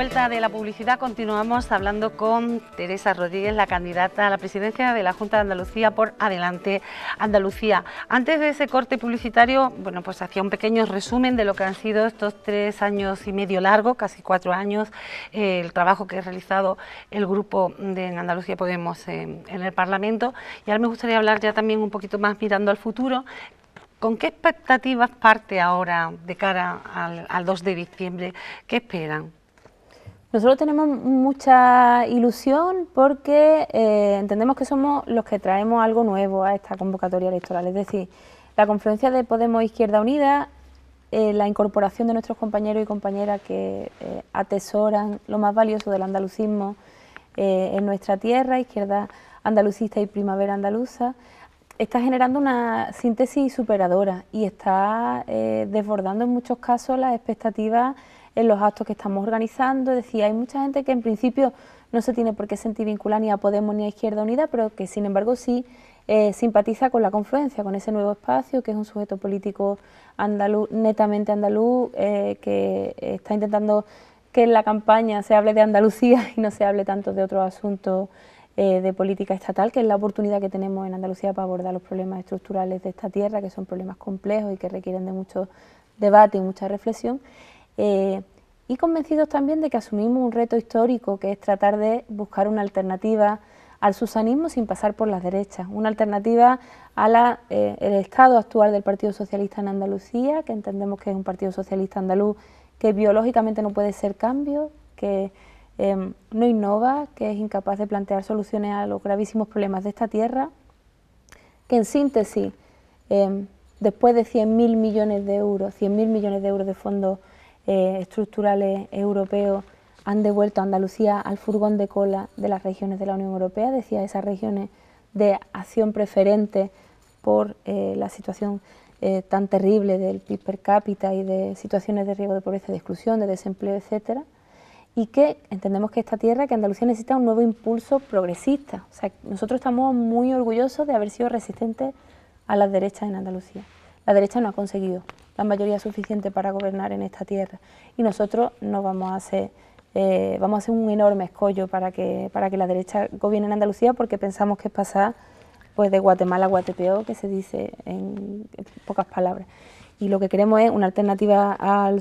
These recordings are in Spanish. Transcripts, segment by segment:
vuelta de la publicidad continuamos hablando con Teresa Rodríguez, la candidata a la presidencia de la Junta de Andalucía por Adelante Andalucía. Antes de ese corte publicitario, bueno, pues hacía un pequeño resumen de lo que han sido estos tres años y medio largo, casi cuatro años, eh, el trabajo que ha realizado el grupo de Andalucía Podemos eh, en, el Parlamento. Y ahora me gustaría hablar ya también un poquito más mirando al futuro, ¿Con qué expectativas parte ahora de cara al, 2 de diciembre? ¿Qué esperan? Nosotros tenemos mucha ilusión porque eh, entendemos que somos los que traemos algo nuevo a esta convocatoria electoral. Es decir, la confluencia de Podemos e Izquierda Unida, eh, la incorporación de nuestros compañeros y compañeras que eh, atesoran lo más valioso del andalucismo en nuestra tierra, Izquierda Andalucista y Primavera Andaluza, está generando una síntesis superadora y está desbordando en muchos casos las expectativas en los actos que estamos organizando. Es hay mucha gente que en principio no se tiene por qué sentir vinculada ni a Podemos ni a Izquierda Unida, pero que sin embargo sí eh, simpatiza con la confluencia, con ese nuevo espacio, que es un sujeto político andaluz, netamente andaluz, eh, que está intentando que en la campaña se hable de Andalucía y no se hable tanto de otros asuntos eh, de política estatal, que es la oportunidad que tenemos en Andalucía para abordar los problemas estructurales de esta tierra, que son problemas complejos y que requieren de mucho debate y mucha reflexión. Eh, y convencidos también de que asumimos un reto histórico que es tratar de buscar una alternativa al susanismo sin pasar por las derechas, una alternativa al eh, estado actual del Partido Socialista en Andalucía, que entendemos que es un Partido Socialista andaluz que biológicamente no puede ser cambio, que eh, no innova, que es incapaz de plantear soluciones a los gravísimos problemas de esta tierra, que en síntesis, eh, después de 100.000 millones de euros, 100.000 millones de euros de fondos eh, estructurales europeos han devuelto a Andalucía al furgón de cola de las regiones de la Unión Europea, decía esas regiones de acción preferente por eh, la situación eh, tan terrible del PIB per cápita y de situaciones de riesgo de pobreza, de exclusión, de desempleo, etcétera, y que entendemos que esta tierra, que Andalucía necesita un nuevo impulso progresista. O sea, nosotros estamos muy orgullosos de haber sido resistentes a las derechas en Andalucía. La derecha no ha conseguido la mayoría suficiente para gobernar en esta tierra. Y nosotros no vamos a hacer, eh, vamos a hacer un enorme escollo para que, para que la derecha gobierne en Andalucía porque pensamos que es pasar pues, de Guatemala a Guatepeo, que se dice en pocas palabras y lo que queremos es una alternativa al,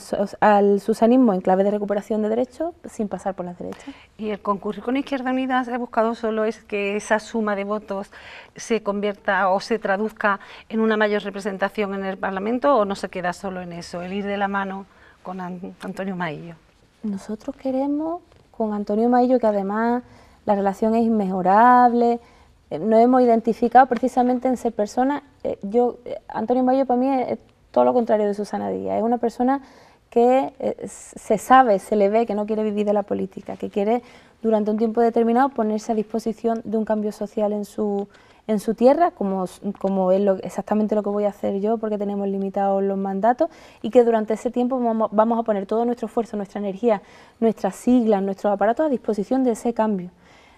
susanismo en clave de recuperación de derechos sin pasar por las derechas. Y el concurrir con Izquierda Unida ha buscado solo es que esa suma de votos se convierta o se traduzca en una mayor representación en el Parlamento o no se queda solo en eso, el ir de la mano con Antonio Maillo. Nosotros queremos con Antonio Maillo que además la relación es inmejorable, eh, nos hemos identificado precisamente en ser personas. Eh, yo, eh, Antonio Maillo, para mí es todo lo contrario de Susana Díaz. Es una persona que eh, se sabe, se le ve que no quiere vivir de la política, que quiere durante un tiempo determinado ponerse a disposición de un cambio social en su, en su tierra, como, como es exactamente lo que voy a hacer yo porque tenemos limitados los mandatos y que durante ese tiempo vamos, a poner todo nuestro esfuerzo, nuestra energía, nuestras siglas, nuestros aparatos a disposición de ese cambio.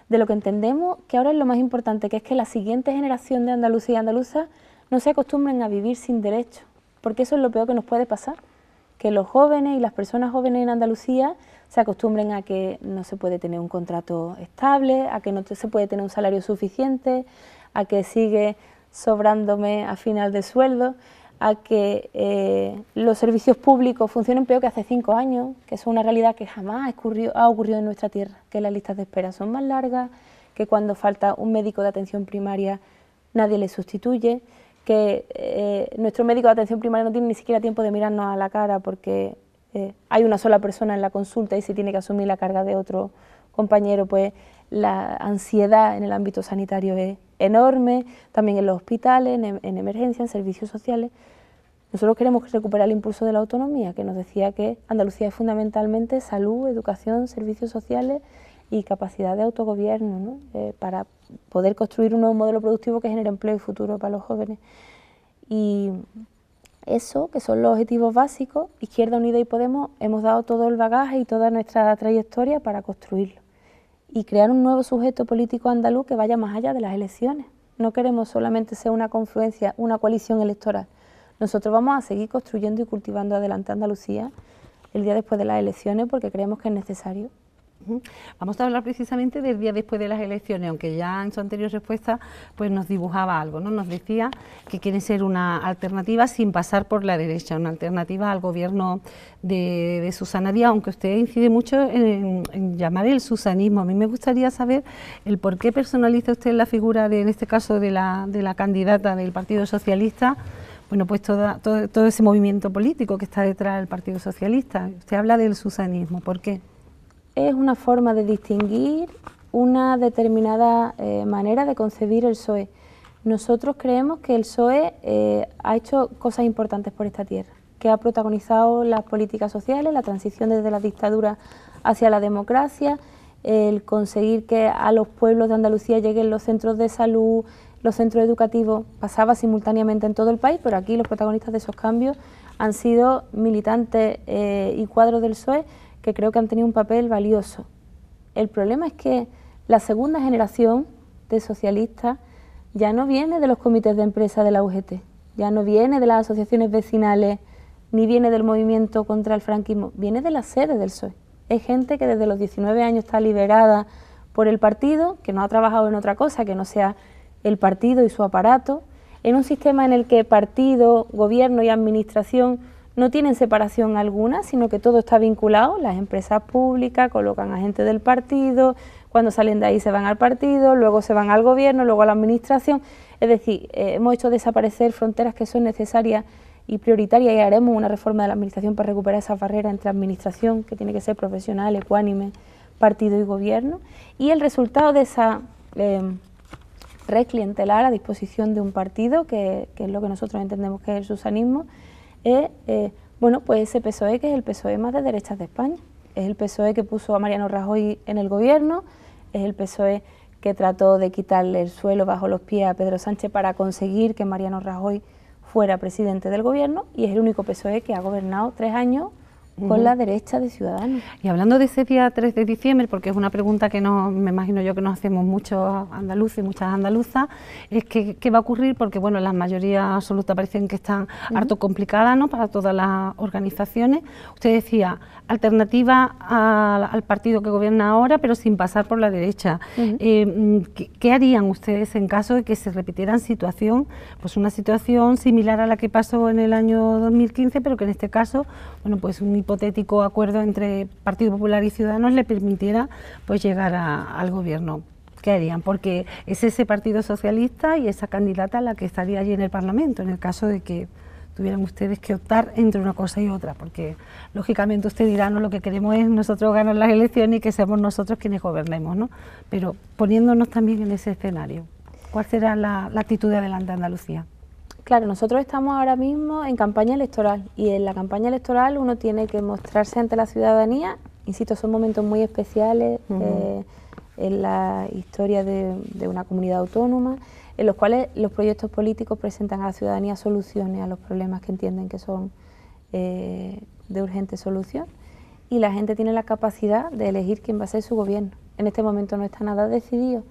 De lo que entendemos que ahora es lo más importante, que es que la siguiente generación de andaluces y andaluzas no se acostumbren a vivir sin derecho porque eso es lo peor que nos puede pasar, que los jóvenes y las personas jóvenes en Andalucía se acostumbren a que no se puede tener un contrato estable, a que no se puede tener un salario suficiente, a que sigue sobrándome a final de sueldo, a que eh, los servicios públicos funcionen peor que hace cinco años, que es una realidad que jamás ha ocurrido en nuestra tierra, que las listas de espera son más largas, que cuando falta un médico de atención primaria nadie le sustituye, que eh, nuestro médico de atención primaria no tiene ni siquiera tiempo de mirarnos a la cara porque eh, hay una sola persona en la consulta y se tiene que asumir la carga de otro compañero, pues la ansiedad en el ámbito sanitario es enorme, también en los hospitales, en, em, emergencias, en servicios sociales. Nosotros queremos recuperar el impulso de la autonomía, que nos decía que Andalucía es fundamentalmente salud, educación, servicios sociales y capacidad de autogobierno ¿no? Eh, para poder construir un nuevo modelo productivo que genere empleo y futuro para los jóvenes. Y eso, que son los objetivos básicos, Izquierda Unida y Podemos hemos dado todo el bagaje y toda nuestra trayectoria para construirlo y crear un nuevo sujeto político andaluz que vaya más allá de las elecciones. No queremos solamente ser una confluencia, una coalición electoral. Nosotros vamos a seguir construyendo y cultivando adelante Andalucía el día después de las elecciones porque creemos que es necesario. Vamos a hablar precisamente del día después de las elecciones, aunque ya en su anterior respuesta pues nos dibujaba algo, ¿no? Nos decía que quiere ser una alternativa sin pasar por la derecha, una alternativa al gobierno de, de Susana Díaz, aunque usted incide mucho en, llamar el susanismo. A mí me gustaría saber el por qué personaliza usted la figura, de, en este caso, de la, candidata del Partido Socialista bueno, pues todo, todo, ese movimiento político que está detrás del Partido Socialista. Usted habla del susanismo, ¿por qué? es una forma de distinguir una determinada eh, manera de concebir el PSOE. Nosotros creemos que el PSOE eh, ha hecho cosas importantes por esta tierra, que ha protagonizado las políticas sociales, la transición desde la dictadura hacia la democracia, el conseguir que a los pueblos de Andalucía lleguen los centros de salud, los centros educativos, pasaba simultáneamente en todo el país, pero aquí los protagonistas de esos cambios han sido militantes eh, y cuadros del PSOE que creo que han tenido un papel valioso. El problema es que la segunda generación de socialistas ya no viene de los comités de empresa de la UGT, ya no viene de las asociaciones vecinales, ni viene del movimiento contra el franquismo, viene de las sedes del PSOE. Es gente que desde los 19 años está liberada por el partido, que no ha trabajado en otra cosa que no sea el partido y su aparato, en un sistema en el que partido, gobierno y administración no tienen separación alguna, sino que todo está vinculado, las empresas públicas colocan a gente del partido, cuando salen de ahí se van al partido, luego se van al gobierno, luego a la administración, es decir, eh, hemos hecho desaparecer fronteras que son necesarias y prioritarias y haremos una reforma de la administración para recuperar esa barrera entre administración, que tiene que ser profesional, ecuánime, partido y gobierno, y el resultado de esa... reclientelar em, red clientelar a disposición de un partido, que, que es lo que nosotros entendemos que es el susanismo, es eh, bueno, pues ese PSOE que es el PSOE más de derechas de España. Es el PSOE que puso a Mariano Rajoy en el gobierno, es el PSOE que trató de quitarle el suelo bajo los pies a Pedro Sánchez para conseguir que Mariano Rajoy fuera presidente del gobierno y es el único PSOE que ha gobernado tres años con la derecha de Ciudadanos. Y hablando de ese día 3 de diciembre, porque es una pregunta que no, me imagino yo que nos hacemos muchos andaluces muchas andaluzas, es que qué va a ocurrir, porque bueno, las mayorías absolutas parecen que están harto complicadas ¿no? para todas las organizaciones. Usted decía, alternativa al partido que gobierna ahora, pero sin pasar por la derecha. Eh, ¿qué, harían ustedes en caso de que se repitieran situación, pues una situación similar a la que pasó en el año 2015, pero que en este caso, bueno, pues un hipotético acuerdo entre Partido Popular y Ciudadanos le permitiera pues llegar al gobierno. ¿Qué harían? Porque es ese Partido Socialista y esa candidata la que estaría allí en el Parlamento, en el caso de que tuvieran ustedes que optar entre una cosa y otra, porque lógicamente usted dirá, no, lo que queremos es nosotros ganar las elecciones y que seamos nosotros quienes gobernemos, ¿no? Pero poniéndonos también en ese escenario, ¿cuál será la, la actitud de Adelante Andalucía? Claro, nosotros estamos ahora mismo en campaña electoral y en la campaña electoral uno tiene que mostrarse ante la ciudadanía, insisto, son momentos muy especiales eh, en la historia de, una comunidad autónoma, en los cuales los proyectos políticos presentan a la ciudadanía soluciones a los problemas que entienden que son eh, de urgente solución y la gente tiene la capacidad de elegir quién va a ser su gobierno. En este momento no está nada decidido,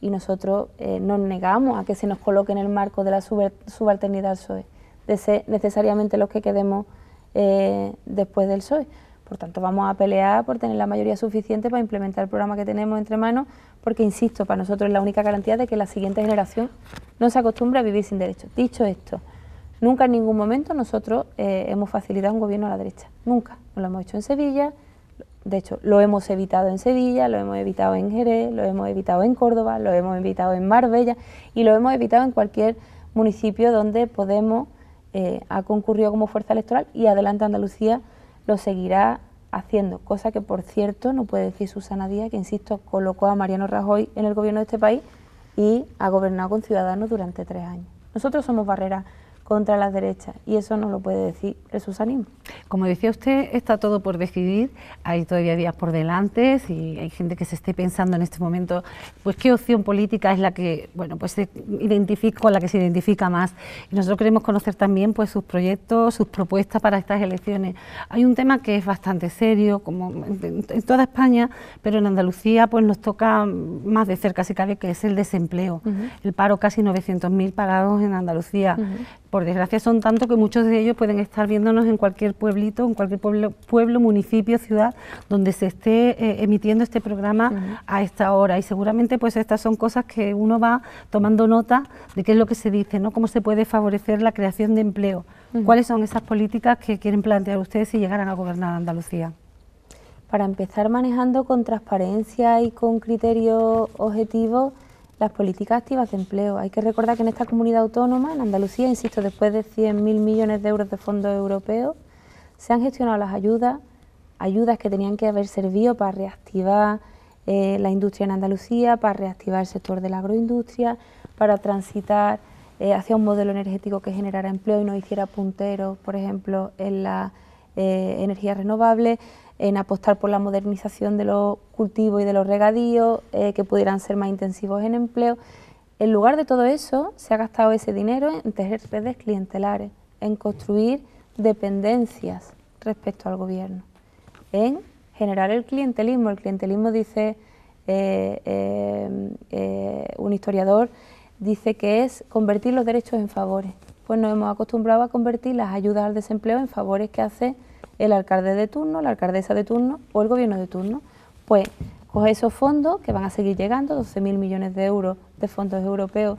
y nosotros eh, nos negamos a que se nos coloque en el marco de la subalternidad al PSOE, de ser necesariamente los que quedemos eh, después del PSOE. Por tanto, vamos a pelear por tener la mayoría suficiente para implementar el programa que tenemos entre manos, porque, insisto, para nosotros es la única garantía de que la siguiente generación no se acostumbre a vivir sin derechos. Dicho esto, nunca en ningún momento nosotros eh, hemos facilitado un gobierno a la derecha, nunca. no lo hemos hecho en Sevilla, de hecho, lo hemos evitado en Sevilla, lo hemos evitado en Jerez, lo hemos evitado en Córdoba, lo hemos evitado en Marbella y lo hemos evitado en cualquier municipio donde Podemos eh, ha concurrido como fuerza electoral y Adelante Andalucía lo seguirá haciendo, cosa que por cierto no puede decir Susana Díaz, que insisto, colocó a Mariano Rajoy en el gobierno de este país y ha gobernado con Ciudadanos durante tres años. Nosotros somos barreras contra la derecha y eso no lo puede decir el susanismo. Como decía usted, está todo por decidir, hay todavía días por delante, si hay gente que se esté pensando en este momento, pues qué opción política es la que, bueno, pues se identifica con la que se identifica más. Y nosotros queremos conocer también pues sus proyectos, sus propuestas para estas elecciones. Hay un tema que es bastante serio, como en, toda España, pero en Andalucía pues nos toca más de cerca, si cabe, que es el desempleo. El paro casi 900.000 pagados en Andalucía por desgracia son tanto que muchos de ellos pueden estar viéndonos en cualquier pueblito, en cualquier pueblo, municipio, ciudad, donde se esté eh, emitiendo este programa a esta hora. Y seguramente pues estas son cosas que uno va tomando nota de qué es lo que se dice, ¿no? Cómo se puede favorecer la creación de empleo. ¿Cuáles son esas políticas que quieren plantear ustedes si llegaran a gobernar Andalucía? Para empezar manejando con transparencia y con criterios objetivos, las políticas activas de empleo. Hay que recordar que en esta comunidad autónoma, en Andalucía, insisto, después de 100.000 millones de euros de fondos europeos, se han gestionado las ayudas, ayudas que tenían que haber servido para reactivar eh, la industria en Andalucía, para reactivar el sector de la agroindustria, para transitar eh, hacia un modelo energético que generara empleo y no hiciera punteros, por ejemplo, en la eh, energía renovable en apostar por la modernización de los cultivos y de los regadíos, eh, que pudieran ser más intensivos en empleo. En lugar de todo eso, se ha gastado ese dinero en tejer redes clientelares, en construir dependencias respecto al gobierno, en generar el clientelismo. El clientelismo dice eh, eh, un historiador, dice que es convertir los derechos en favores. Pues nos hemos acostumbrado a convertir las ayudas al desempleo en favores que hace el alcalde de turno, la alcaldesa de turno o el gobierno de turno. Pues coge esos fondos que van a seguir llegando, 12.000 millones de euros de fondos europeos,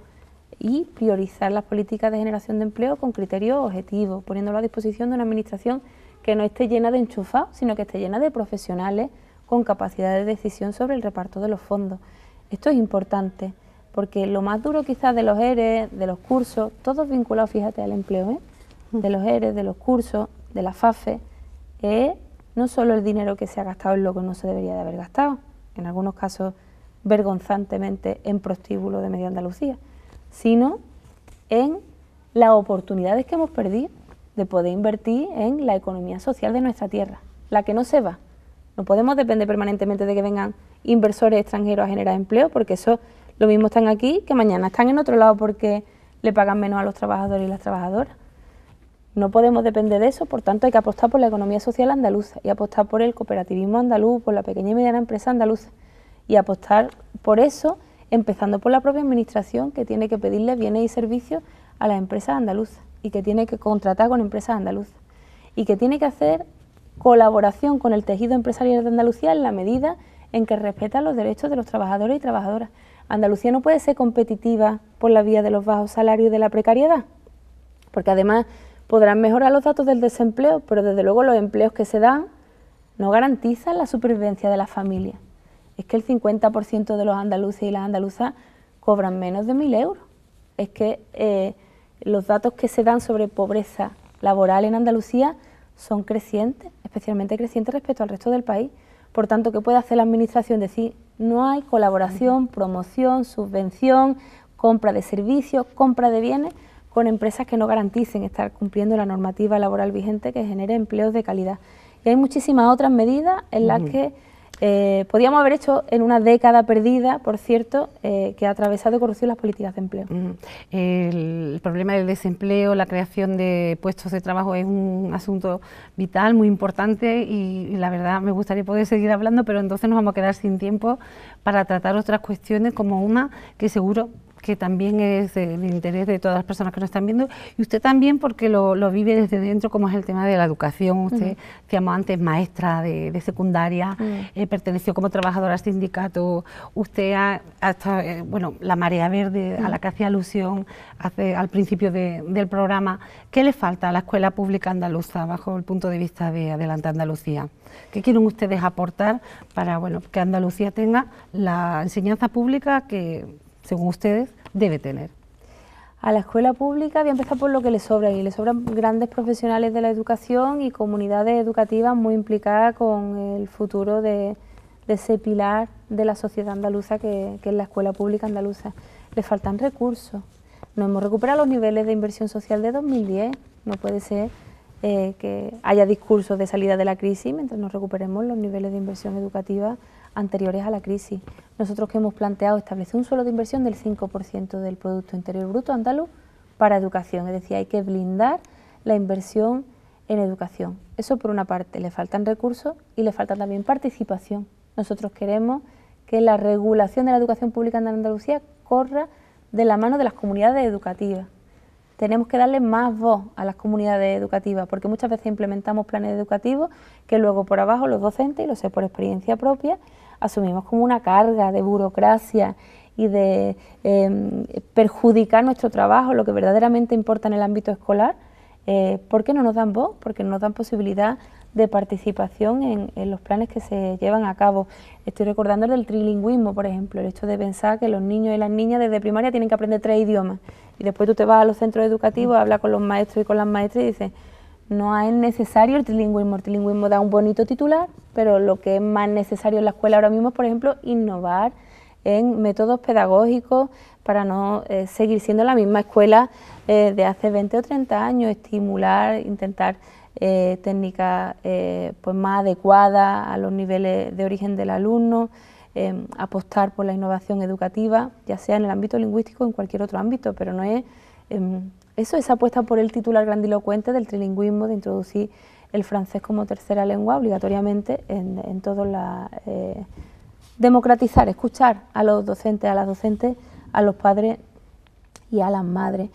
y priorizar las políticas de generación de empleo con criterios objetivos, poniéndolo a disposición de una administración que no esté llena de enchufados, sino que esté llena de profesionales con capacidad de decisión sobre el reparto de los fondos. Esto es importante, porque lo más duro quizás de los ERES, de los cursos, todos vinculados, fíjate, al empleo, ¿eh? Mm. de los ERE, de los cursos, de la FAFE, es eh, no solo el dinero que se ha gastado en lo que no se debería de haber gastado, en algunos casos vergonzantemente en prostíbulo de medio Andalucía, sino en las oportunidades que hemos perdido de poder invertir en la economía social de nuestra tierra, la que no se va. No podemos depender permanentemente de que vengan inversores extranjeros a generar empleo, porque eso lo mismo están aquí que mañana están en otro lado porque le pagan menos a los trabajadores y las trabajadoras. No podemos depender de eso, por tanto hay que apostar por la economía social andaluza y apostar por el cooperativismo andaluz, por la pequeña y mediana empresa andaluza y apostar por eso, empezando por la propia administración que tiene que pedirle bienes y servicios a las empresas andaluzas y que tiene que contratar con empresas andaluzas y que tiene que hacer colaboración con el tejido empresarial de Andalucía en la medida en que respeta los derechos de los trabajadores y trabajadoras. Andalucía no puede ser competitiva por la vía de los bajos salarios y de la precariedad, porque además Podrán mejorar los datos del desempleo, pero desde luego los empleos que se dan no garantizan la supervivencia de la familia. Es que el 50% de los andaluces y las andaluzas cobran menos de 1.000 euros. Es que eh, los datos que se dan sobre pobreza laboral en Andalucía son crecientes, especialmente crecientes respecto al resto del país. Por tanto, ¿qué puede hacer la Administración? Decir, no hay colaboración, promoción, subvención, compra de servicios, compra de bienes con empresas que no garanticen estar cumpliendo la normativa laboral vigente que genere empleos de calidad. Y hay muchísimas otras medidas en las que podríamos eh, podíamos haber hecho en una década perdida, por cierto, eh, que ha atravesado y corrupción las políticas de empleo. El problema del desempleo, la creación de puestos de trabajo es un asunto vital, muy importante y, la verdad me gustaría poder seguir hablando, pero entonces nos vamos a quedar sin tiempo para tratar otras cuestiones como una que seguro que también es de interés de todas las personas que nos están viendo, y usted también porque lo, vive desde dentro, como es el tema de la educación. Usted, decíamos antes, maestra de, secundaria, eh, perteneció como trabajadora al sindicato, usted ha, hasta, eh, bueno, la marea verde a la mm. que hacía alusión hace, al principio del programa. ¿Qué le falta a la escuela pública andaluza bajo el punto de vista de Adelante Andalucía? ¿Qué quieren ustedes aportar para bueno, que Andalucía tenga la enseñanza pública que según ustedes, debe tener. A la escuela pública voy a empezar por lo que le sobra y le sobran grandes profesionales de la educación y comunidades educativas muy implicadas con el futuro de, ese pilar de la sociedad andaluza que, es la escuela pública andaluza. Le faltan recursos. No hemos recuperado los niveles de inversión social de 2010. No puede ser eh, que haya discursos de salida de la crisis mientras no recuperemos los niveles de inversión educativa anteriores a la crisis. Nosotros que hemos planteado establecer un suelo de inversión del 5% del Producto Interior Bruto andaluz para educación, es decir, hay que blindar la inversión en educación. Eso por una parte, le faltan recursos y le falta también participación. Nosotros queremos que la regulación de la educación pública en Andalucía corra de la mano de las comunidades educativas tenemos que darle más voz a las comunidades educativas, porque muchas veces implementamos planes educativos que luego por abajo los docentes, y lo sé por experiencia propia, asumimos como una carga de burocracia y de em, perjudicar nuestro trabajo, lo que verdaderamente importa en el ámbito escolar, eh, ¿por qué no nos dan voz? Porque no nos dan posibilidad de participación en, los planes que se llevan a cabo. Estoy recordando el del trilingüismo, por ejemplo, el hecho de pensar que los niños y las niñas desde primaria tienen que aprender tres idiomas y después tú te vas a los centros educativos, hablas con los maestros y con las maestras y dices, no es necesario el trilingüismo, el trilingüismo da un bonito titular, pero lo que es más necesario en la escuela ahora mismo es, por ejemplo, innovar en métodos pedagógicos para no eh, seguir siendo la misma escuela eh, de hace 20 o 30 años, estimular, intentar eh, técnica eh, pues más adecuada a los niveles de origen del alumno, eh, apostar por la innovación educativa, ya sea en el ámbito lingüístico o en cualquier otro ámbito, pero no es... Em, eso es apuesta por el titular grandilocuente del trilingüismo, de introducir el francés como tercera lengua obligatoriamente en, en todos la... democratizar, escuchar a los docentes, a las docentes, a los padres y a las madres.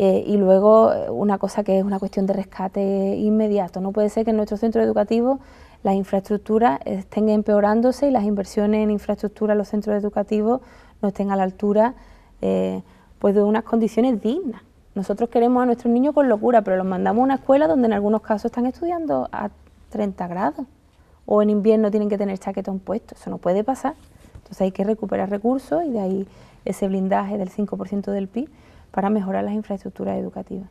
Eh, y luego eh, una cosa que es una cuestión de rescate inmediato. No puede ser que en nuestro centro educativo las infraestructuras estén empeorándose y las inversiones en infraestructura en los centros educativos no estén a la altura eh, pues de unas condiciones dignas. Nosotros queremos a nuestros niños con locura, pero los mandamos a una escuela donde en algunos casos están estudiando a 30 grados o en invierno tienen que tener chaquetón puesto. Eso no puede pasar. Entonces hay que recuperar recursos y de ahí ese blindaje del 5% del PIB para mejorar las infraestructuras educativas.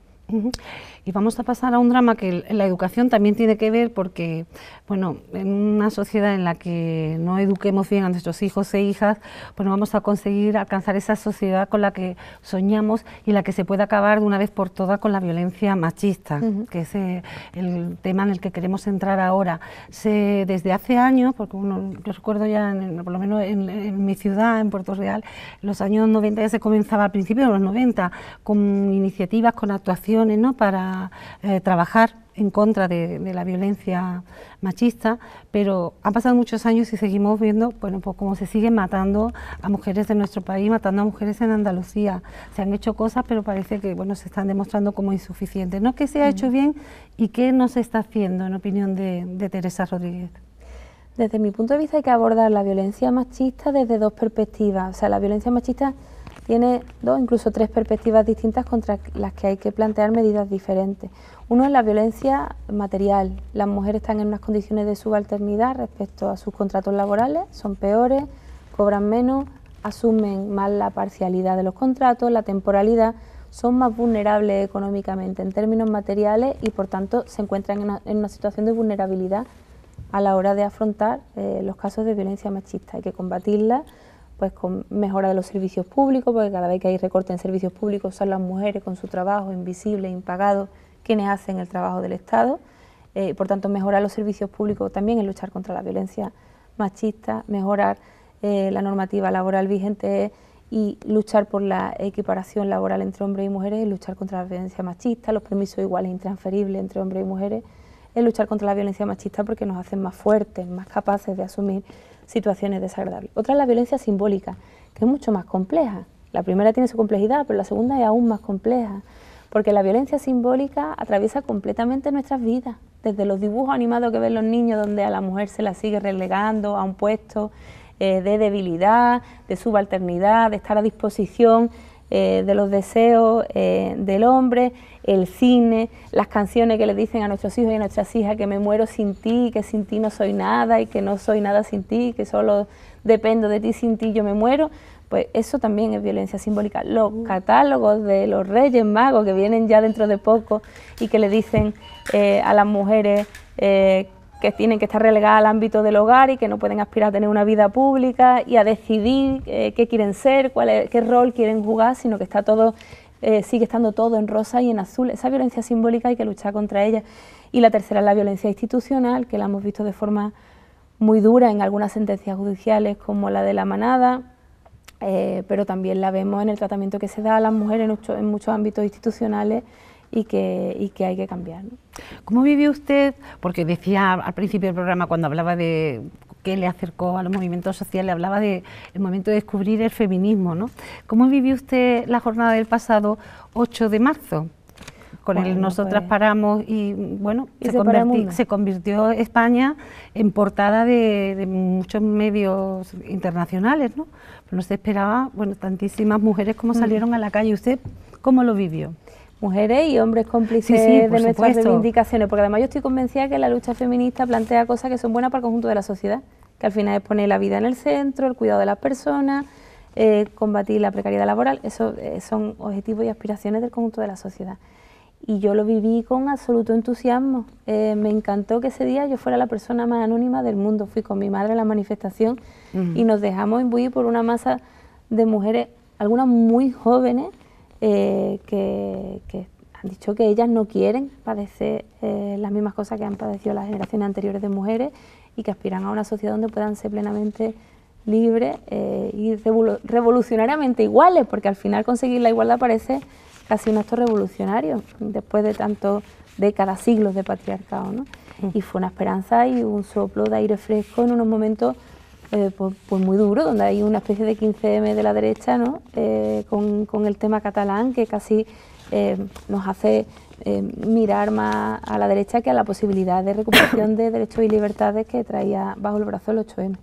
Y vamos a pasar a un drama que la educación también tiene que ver porque, bueno, en una sociedad en la que no eduquemos bien a nuestros hijos e hijas, pues no vamos a conseguir alcanzar esa sociedad con la que soñamos y la que se puede acabar de una vez por todas con la violencia machista, que es eh, el tema en el que queremos entrar ahora. Se, desde hace años, porque uno, yo recuerdo ya, por lo menos en, mi ciudad, en Puerto Real, los años 90 ya se comenzaba al principio de los 90, con iniciativas, con actuaciones, ¿no? para eh, trabajar en contra de, la violencia machista, pero han pasado muchos años y seguimos viendo, bueno, pues cómo se sigue matando a mujeres de nuestro país, matando a mujeres en Andalucía. Se han hecho cosas, pero parece que, bueno, se están demostrando como insuficientes. ¿No? que se ha mm. hecho bien y qué no se está haciendo, en opinión de, de Teresa Rodríguez? Desde mi punto de vista hay que abordar la violencia machista desde dos perspectivas. O sea, la violencia machista tiene dos, incluso tres perspectivas distintas contra las que hay que plantear medidas diferentes. Uno es la violencia material. Las mujeres están en unas condiciones de subalternidad respecto a sus contratos laborales, son peores, cobran menos, asumen más la parcialidad de los contratos, la temporalidad, son más vulnerables económicamente en términos materiales y por tanto se encuentran en una, situación de vulnerabilidad a la hora de afrontar eh, los casos de violencia machista. Hay que combatirla pues con mejora de los servicios públicos, porque cada vez que hay recorte en servicios públicos son las mujeres con su trabajo invisible, impagado, quienes hacen el trabajo del Estado. Eh, por tanto, mejorar los servicios públicos también es luchar contra la violencia machista, mejorar eh, la normativa laboral vigente y luchar por la equiparación laboral entre hombres y mujeres, es luchar contra la violencia machista, los permisos iguales e intransferibles entre hombres y mujeres, es luchar contra la violencia machista porque nos hacen más fuertes, más capaces de asumir situaciones desagradables. Otra es la violencia simbólica, que es mucho más compleja. La primera tiene su complejidad, pero la segunda es aún más compleja, porque la violencia simbólica atraviesa completamente nuestras vidas, desde los dibujos animados que ven los niños, donde a la mujer se la sigue relegando a un puesto eh, de debilidad, de subalternidad, de estar a disposición eh, de los deseos eh, del hombre, el cine, las canciones que le dicen a nuestros hijos y a nuestras hijas que me muero sin ti, que sin ti no soy nada y que no soy nada sin ti, que solo dependo de ti, sin ti yo me muero, pues eso también es violencia simbólica. Los mm. catálogos de los reyes magos que vienen ya dentro de poco y que le dicen eh, a las mujeres eh, que tienen que estar relegadas al ámbito del hogar y que no pueden aspirar a tener una vida pública y a decidir eh, qué quieren ser, cuál es, qué rol quieren jugar, sino que está todo, eh, sigue estando todo en rosa y en azul. Esa violencia simbólica hay que luchar contra ella. Y la tercera es la violencia institucional, que la hemos visto de forma muy dura en algunas sentencias judiciales como la de la manada, eh, pero también la vemos en el tratamiento que se da a las mujeres en muchos ámbitos institucionales y que, hay que cambiar. ¿Cómo vivió usted? Porque decía al principio del programa, cuando hablaba de qué le acercó a los movimientos sociales, hablaba del momento de descubrir el feminismo. ¿no? ¿Cómo vivió usted la jornada del pasado 8 de marzo? con el Nosotras pues Paramos y bueno, se, convirtió España en portada de, muchos medios internacionales, ¿no? Pero no se esperaba, bueno, tantísimas mujeres como mm. salieron a la calle. ¿Usted cómo lo vivió? mujeres y hombres cómplices de nuestras reivindicaciones, porque además yo estoy convencida que la lucha feminista plantea cosas que son buenas para el conjunto de la sociedad, que al final es poner la vida en el centro, el cuidado de las personas, eh, combatir la precariedad laboral, eso eh, son objetivos y aspiraciones del conjunto de la sociedad. Y yo lo viví con absoluto entusiasmo. Eh, me encantó que ese día yo fuera la persona más anónima del mundo. Fui con mi madre a la manifestación y nos dejamos imbuir por una masa de mujeres, algunas muy jóvenes, eh, que, han dicho que ellas no quieren padecer eh, las mismas cosas que han padecido las generaciones anteriores de mujeres y que aspiran a una sociedad donde puedan ser plenamente libres eh, y revolucionariamente iguales, porque al final conseguir la igualdad parece casi un acto revolucionario, después de tantos décadas, siglos de patriarcado. ¿no? Mm. Y fue una esperanza y un soplo de aire fresco en unos momentos eh, pues, pues, muy duro, donde hay una especie de 15M de la derecha ¿no? Eh, con, el tema catalán que casi eh, nos hace mirar más a la derecha que a la posibilidad de recuperación de derechos y libertades que traía bajo el brazo el 8M.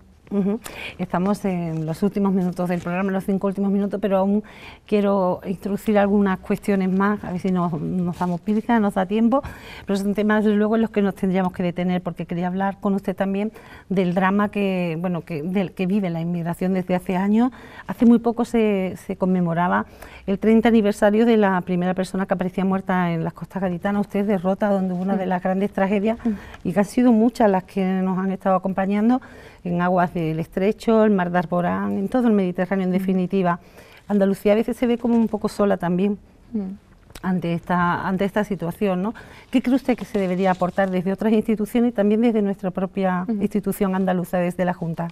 Estamos en los últimos minutos del programa, los cinco últimos minutos, pero aún quiero introducir algunas cuestiones más, a ver si nos, damos pizca, nos da tiempo, pero son temas luego en los que nos tendríamos que detener, porque quería hablar con usted también del drama que, bueno, del, que vive la inmigración desde hace años. Hace muy poco se, conmemoraba el 30 aniversario de la primera persona que aparecía muerta en las costas gaditanas, usted derrota, donde hubo una de mm. las grandes tragedias, mm. y que han sido muchas las que nos han estado acompañando en aguas del Estrecho, el Mar de Arborán, en todo el Mediterráneo en mm. definitiva. Andalucía a veces se ve como un poco sola también. Mm. ante esta, ante esta situación. ¿no? ¿Qué cree usted que se debería aportar desde otras instituciones y también desde nuestra propia institución andaluza, desde la Junta?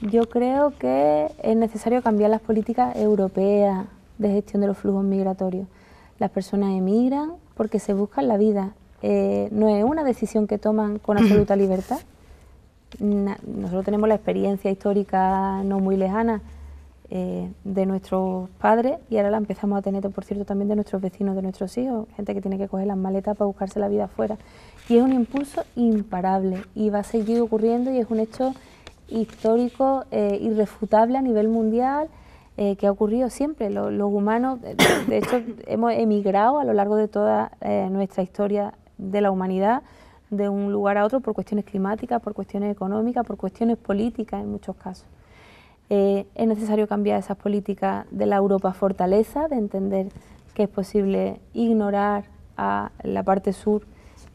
Yo creo que es necesario cambiar las políticas europeas de gestión de los flujos migratorios. Las personas emigran porque se buscan la vida. Eh, no es una decisión que toman con absoluta libertad, nosotros tenemos la experiencia histórica no muy lejana eh, de nuestros padres y ahora la empezamos a tener, por cierto, también de nuestros vecinos, de nuestros hijos, gente que tiene que coger las maletas para buscarse la vida afuera. Y es un impulso imparable y va a seguir ocurriendo y es un hecho histórico eh, irrefutable a nivel mundial. Eh, que ha ocurrido siempre. los, humanos, de hecho, hemos emigrado a lo largo de toda nuestra historia de la humanidad de un lugar a otro por cuestiones climáticas, por cuestiones económicas, por cuestiones políticas en muchos casos. Eh, es necesario cambiar esas políticas de la Europa fortaleza, de entender que es posible ignorar a la parte sur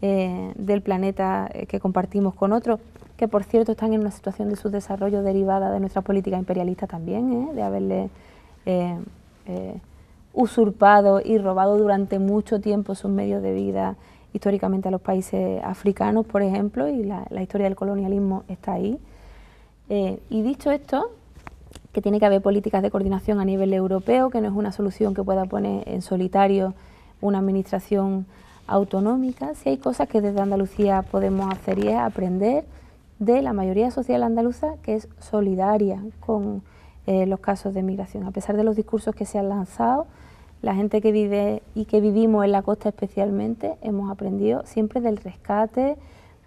eh, del planeta eh, que compartimos con otros, que por cierto están en una situación de subdesarrollo derivada de nuestra política imperialista también, de haberle usurpado y robado durante mucho tiempo sus medios de vida históricamente a los países africanos, por ejemplo, y la, historia del colonialismo está ahí. Eh, y dicho esto, que tiene que haber políticas de coordinación a nivel europeo, que no es una solución que pueda poner en solitario una administración autonómica, si hay cosas que desde Andalucía podemos hacer y es aprender de la mayoría social andaluza que es solidaria con eh, los casos de migración. A pesar de los discursos que se han lanzado, la gente que vive y que vivimos en la costa especialmente hemos aprendido siempre del rescate,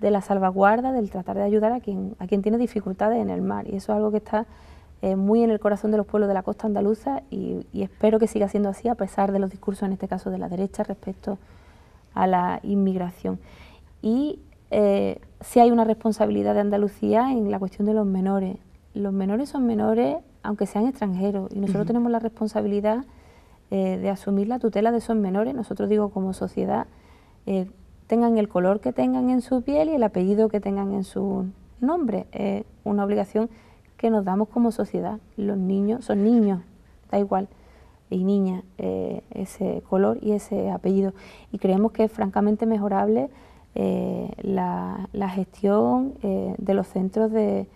de la salvaguarda, del tratar de ayudar a quien, a quien tiene dificultades en el mar. Y eso es algo que está eh, muy en el corazón de los pueblos de la costa andaluza y, espero que siga siendo así a pesar de los discursos, en este caso de la derecha, respecto a la inmigración. Y eh, sí hay una responsabilidad de Andalucía en la cuestión de los menores. Los menores son menores aunque sean extranjeros y nosotros tenemos la responsabilidad eh, de asumir la tutela de esos menores, nosotros digo como sociedad, eh, tengan el color que tengan en su piel y el apellido que tengan en su nombre. Es una obligación que nos damos como sociedad. Los niños son niños, da igual, y niñas, eh, ese color y ese apellido. Y creemos que es francamente mejorable la, gestión de los centros de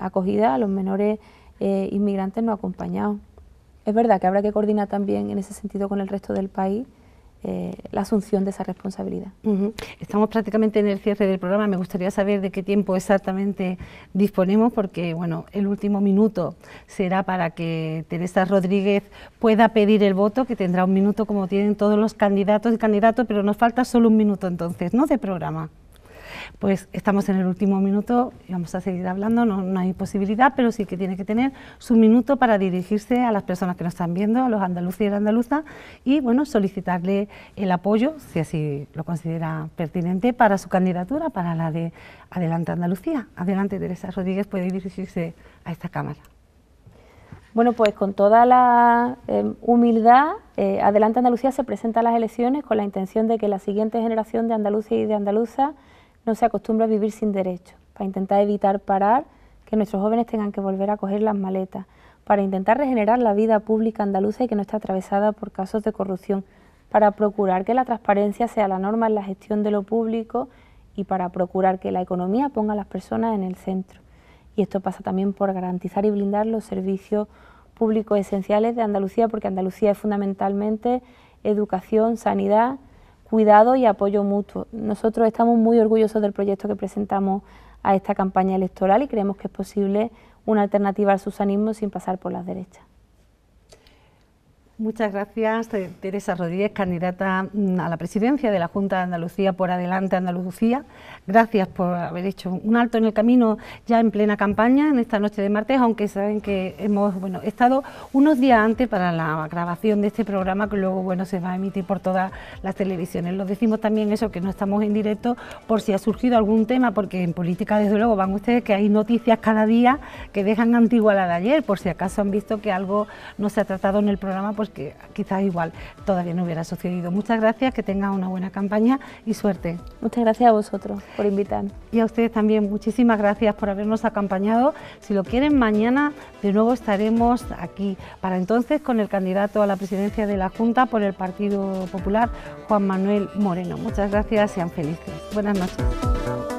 acogida a los menores inmigrantes no acompañados. Es verdad que habrá que coordinar también en ese sentido con el resto del país eh, la asunción de esa responsabilidad. Estamos prácticamente en el cierre del programa. Me gustaría saber de qué tiempo exactamente disponemos, porque bueno, el último minuto será para que Teresa Rodríguez pueda pedir el voto, que tendrá un minuto como tienen todos los candidatos y candidatos, pero nos falta solo un minuto entonces, ¿no? De programa pues estamos en el último minuto y vamos a seguir hablando, no, hay posibilidad, pero sí que tiene que tener su minuto para dirigirse a las personas que nos están viendo, a los andaluces y de andaluzas, y bueno, solicitarle el apoyo, si así lo considera pertinente, para su candidatura, para la de Adelante Andalucía. Adelante, Teresa Rodríguez, puede dirigirse a esta Cámara. Bueno, pues con toda la eh, humildad, eh, Adelante Andalucía se presenta a las elecciones con la intención de que la siguiente generación de andaluces y de andaluzas no se acostumbra a vivir sin derechos, para intentar evitar parar que nuestros jóvenes tengan que volver a coger las maletas, para intentar regenerar la vida pública andaluza y que no esté atravesada por casos de corrupción, para procurar que la transparencia sea la norma en la gestión de lo público y para procurar que la economía ponga a las personas en el centro. Y esto pasa también por garantizar y blindar los servicios públicos esenciales de Andalucía, porque Andalucía es fundamentalmente educación, sanidad, cuidado y apoyo mutuo. Nosotros estamos muy orgullosos del proyecto que presentamos a esta campaña electoral y creemos que es posible una alternativa al susanismo sin pasar por las derechas. Muchas gracias, Teresa Rodríguez, candidata mm, a la presidencia de la Junta de Andalucía por Adelante Andalucía. Gracias por haber hecho un alto en el camino ya en plena campaña en esta noche de martes, aunque saben que hemos bueno, estado unos días antes para la grabación de este programa que luego bueno, se va a emitir por todas las televisiones. Lo decimos también eso, que no estamos en directo por si ha surgido algún tema, porque en política desde luego van ustedes que hay noticias cada día que dejan antigua la de ayer, por si acaso han visto que algo no se ha tratado en el programa. Pues pues que quizás igual todavía no hubiera sucedido. Muchas gracias, que tenga una buena campaña y suerte. Muchas gracias a vosotros por invitar Y a ustedes también, muchísimas gracias por habernos acompañado. Si lo quieren, mañana de nuevo estaremos aquí. Para entonces, con el candidato a la presidencia de la Junta por el Partido Popular, Juan Manuel Moreno. Muchas gracias, sean felices. Buenas noches.